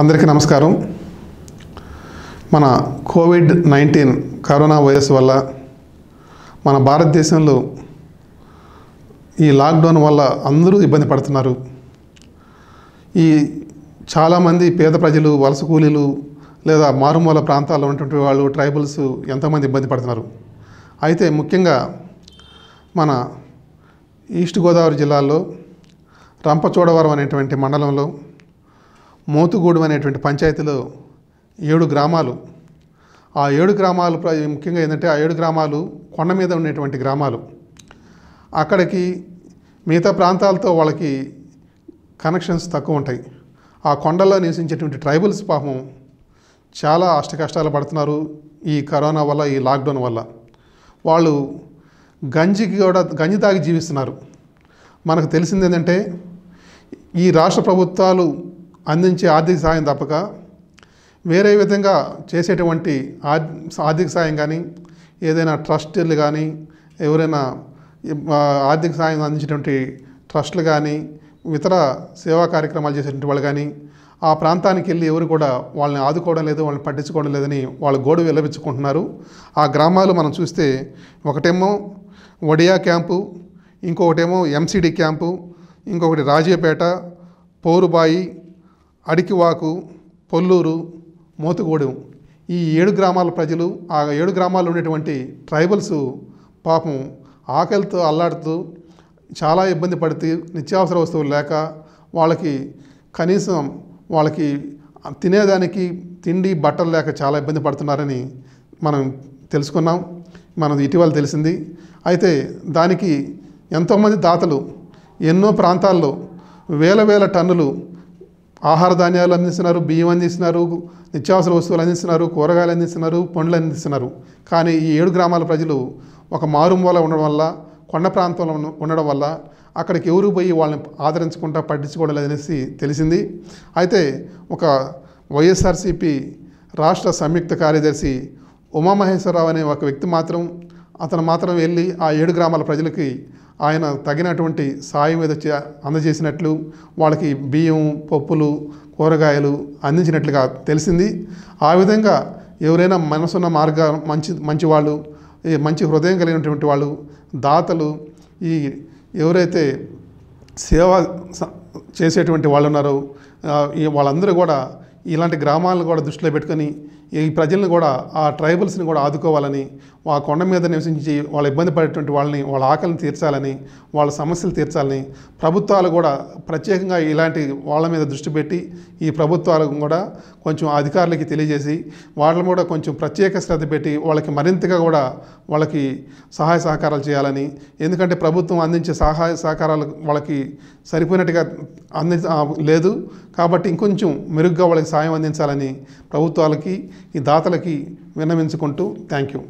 అందరికీ నమస్కారం మన కోవిడ్ నైన్టీన్ కరోనా వైరస్ వల్ల మన భారతదేశంలో ఈ లాక్డౌన్ వల్ల అందరూ ఇబ్బంది పడుతున్నారు ఈ చాలామంది పేద ప్రజలు వలస కూలీలు లేదా మారుమూల ప్రాంతాల్లో ఉన్నటువంటి వాళ్ళు ట్రైబల్స్ ఎంతోమంది ఇబ్బంది పడుతున్నారు అయితే ముఖ్యంగా మన ఈస్ట్ గోదావరి జిల్లాలో రంపచోడవరం అనేటువంటి మండలంలో మోతుగూడెం అనేటువంటి పంచాయతీలో ఏడు గ్రామాలు ఆ ఏడు గ్రామాలు ముఖ్యంగా ఏంటంటే ఆ ఏడు గ్రామాలు కొండ మీద ఉండేటువంటి గ్రామాలు అక్కడికి మిగతా ప్రాంతాలతో వాళ్ళకి కనెక్షన్స్ తక్కువ ఉంటాయి ఆ కొండల్లో నివసించేటువంటి ట్రైబల్స్ పాపం చాలా అష్టకష్టాలు పడుతున్నారు ఈ కరోనా వల్ల ఈ లాక్డౌన్ వల్ల వాళ్ళు గంజికి కూడా గంజి తాగి జీవిస్తున్నారు మనకు తెలిసింది ఏంటంటే ఈ రాష్ట్ర ప్రభుత్వాలు అందించే ఆర్థిక సహాయం తప్పక వేరే విధంగా చేసేటువంటి ఆర్థిక సహాయం కానీ ఏదైనా ట్రస్టులు కానీ ఎవరైనా ఆర్థిక సహాయం అందించేటువంటి ట్రస్టులు కానీ ఇతర సేవా కార్యక్రమాలు చేసేటువంటి వాళ్ళు కానీ ఆ ప్రాంతానికి వెళ్ళి ఎవరు కూడా వాళ్ళని ఆదుకోవడం లేదు వాళ్ళని పట్టించుకోవడం లేదని వాళ్ళు గోడు విలపించుకుంటున్నారు ఆ గ్రామాలు మనం చూస్తే ఒకటేమో వడియా క్యాంపు ఇంకొకటేమో ఎంసీడీ క్యాంపు ఇంకొకటి రాజీపేట పోరుబాయి అడికివాకు పొల్లూరు మోతుగూడెం ఈ ఏడు గ్రామాల ప్రజలు ఆ ఏడు గ్రామాల్లో ఉండేటువంటి ట్రైబల్స్ పాపం ఆకలితో అల్లాడుతూ చాలా ఇబ్బంది పడుతూ నిత్యావసర వస్తువులు లేక వాళ్ళకి కనీసం వాళ్ళకి తినేదానికి తిండి బట్టలు లేక చాలా ఇబ్బంది పడుతున్నారని మనం తెలుసుకున్నాం మనం ఇటీవల తెలిసింది అయితే దానికి ఎంతోమంది దాతలు ఎన్నో ప్రాంతాల్లో వేల వేల టన్నులు ఆహార ధాన్యాలు అందిస్తున్నారు బియ్యం అందిస్తున్నారు నిత్యావసర వస్తువులు అందిస్తున్నారు కూరగాయలు అందిస్తున్నారు పండ్లు అందిస్తున్నారు కానీ ఈ ఏడు గ్రామాల ప్రజలు ఒక మారుమూల ఉండడం వల్ల కొండ ప్రాంతంలో ఉండడం వల్ల అక్కడికి ఎవరు పోయి వాళ్ళని ఆదరించకుండా పట్టించుకోవడం లేదనేసి తెలిసింది అయితే ఒక వైఎస్ఆర్సిపి రాష్ట్ర సంయుక్త కార్యదర్శి ఉమామహేశ్వరరావు అనే ఒక వ్యక్తి మాత్రం అతను మాత్రం వెళ్ళి ఆ ఏడు గ్రామాల ప్రజలకి ఆయన తగినటువంటి సాయం ఏదో అందజేసినట్లు వాళ్ళకి బియ్యం పప్పులు కూరగాయలు అందించినట్లుగా తెలిసింది ఆ విధంగా ఎవరైనా మనసున్న మార్గ మంచి మంచి వాళ్ళు మంచి హృదయం కలిగినటువంటి వాళ్ళు దాతలు ఈ ఎవరైతే సేవ చేసేటువంటి వాళ్ళు ఉన్నారో వాళ్ళందరూ కూడా ఇలాంటి గ్రామాలను కూడా దృష్టిలో పెట్టుకొని ఈ ప్రజలను కూడా ఆ ట్రైబల్స్ని కూడా ఆదుకోవాలని ఆ కొండ మీద నివసించి వాళ్ళ ఇబ్బంది పడేటువంటి వాళ్ళని వాళ్ళ ఆకలిని తీర్చాలని వాళ్ళ సమస్యలు తీర్చాలని ప్రభుత్వాలు కూడా ప్రత్యేకంగా ఇలాంటి వాళ్ళ మీద దృష్టి పెట్టి ఈ ప్రభుత్వాలు కూడా కొంచెం అధికారులకి తెలియజేసి వాళ్ళని కూడా కొంచెం ప్రత్యేక శ్రద్ధ పెట్టి వాళ్ళకి మరింతగా కూడా వాళ్ళకి సహాయ సహకారాలు చేయాలని ఎందుకంటే ప్రభుత్వం అందించే సహాయ సహకారాలు వాళ్ళకి సరిపోయినట్టుగా అంది లేదు కాబట్టి ఇంకొంచెం మెరుగ్గా వాళ్ళకి సాయం అందించాలని ప్రభుత్వాలకి ఈ దాతలకి విన్నవించుకుంటూ థ్యాంక్ యూ